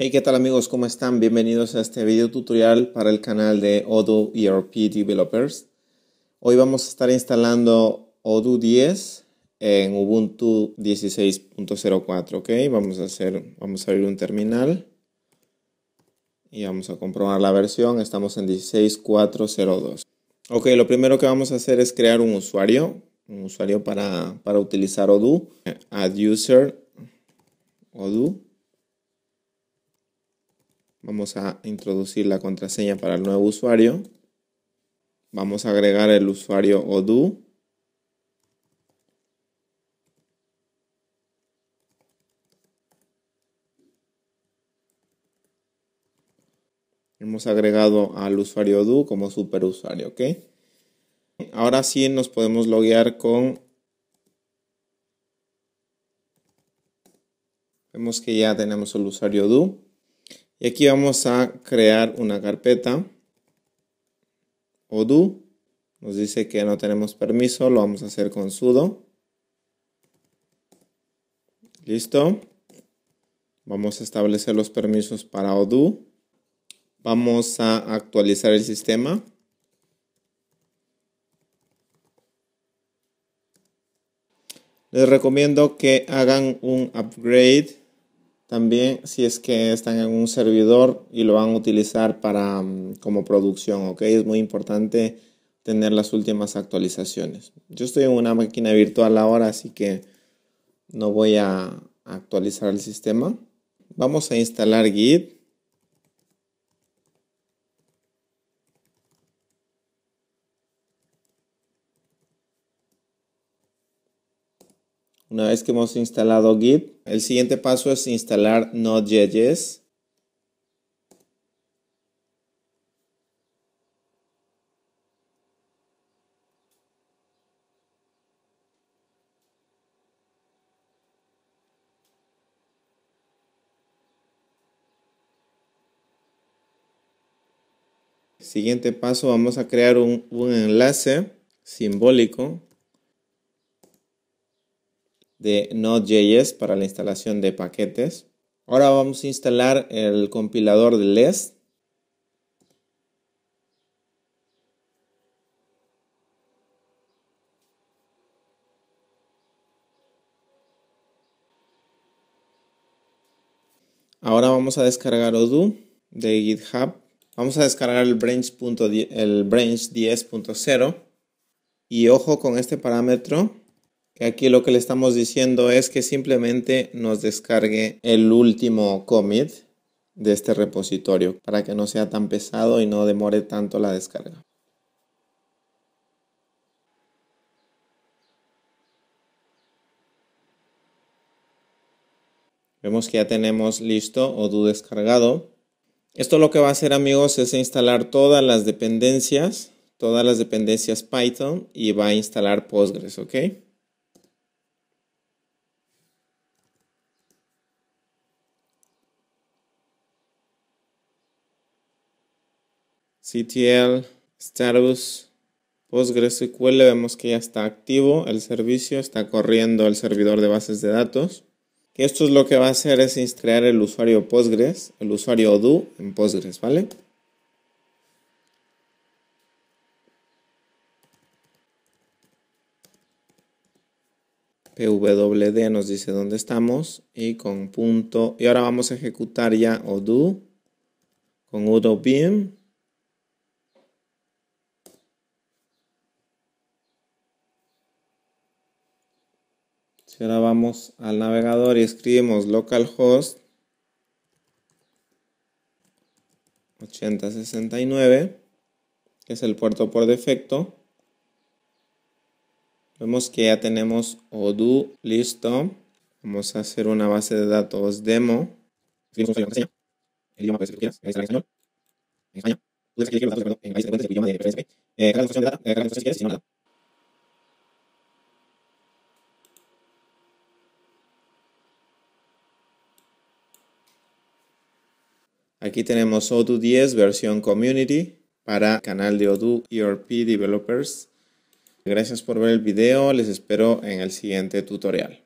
Hey, ¿qué tal amigos? ¿Cómo están? Bienvenidos a este video tutorial para el canal de Odoo ERP Developers. Hoy vamos a estar instalando Odoo 10 en Ubuntu 16.04, ¿ok? Vamos a, hacer, vamos a abrir un terminal y vamos a comprobar la versión. Estamos en 16.402. Ok, lo primero que vamos a hacer es crear un usuario, un usuario para, para utilizar Odoo. Add user, Odoo. Vamos a introducir la contraseña para el nuevo usuario. Vamos a agregar el usuario Odoo. Hemos agregado al usuario Odoo como superusuario, ¿ok? Ahora sí nos podemos loguear con... Vemos que ya tenemos el usuario Odoo y aquí vamos a crear una carpeta. Odoo. Nos dice que no tenemos permiso, lo vamos a hacer con sudo. Listo. Vamos a establecer los permisos para Odoo. Vamos a actualizar el sistema. Les recomiendo que hagan un upgrade también si es que están en un servidor y lo van a utilizar para, mm, como producción, ¿ok? Es muy importante tener las últimas actualizaciones. Yo estoy en una máquina virtual ahora, así que no voy a actualizar el sistema. Vamos a instalar Git. Una vez que hemos instalado Git, el siguiente paso es instalar Node.js. Siguiente paso, vamos a crear un, un enlace simbólico de Node.js para la instalación de paquetes. Ahora vamos a instalar el compilador de less. Ahora vamos a descargar Odoo de GitHub. Vamos a descargar el branch, el branch 10.0. Y ojo con este parámetro Aquí lo que le estamos diciendo es que simplemente nos descargue el último commit de este repositorio para que no sea tan pesado y no demore tanto la descarga. Vemos que ya tenemos listo Odoo descargado. Esto lo que va a hacer amigos es instalar todas las dependencias, todas las dependencias Python y va a instalar Postgres, ¿ok? CTL, status, PostgreSQL, vemos que ya está activo el servicio, está corriendo el servidor de bases de datos. esto es lo que va a hacer es crear el usuario Postgres, el usuario Odoo en Postgres, ¿vale? pwd nos dice dónde estamos y con punto y ahora vamos a ejecutar ya odoo con udo Si ahora vamos al navegador y escribimos localhost 8069, que es el puerto por defecto, vemos que ya tenemos Odoo listo. Vamos a hacer una base de datos demo. El idioma que quieras, en español, en España. Tú que los datos, en países de cuentas, el idioma de PSP. Eh, carga la función de datos, eh, carga la función si quieres, si no nada. Aquí tenemos Odoo 10 versión Community para canal de Odoo ERP Developers. Gracias por ver el video, les espero en el siguiente tutorial.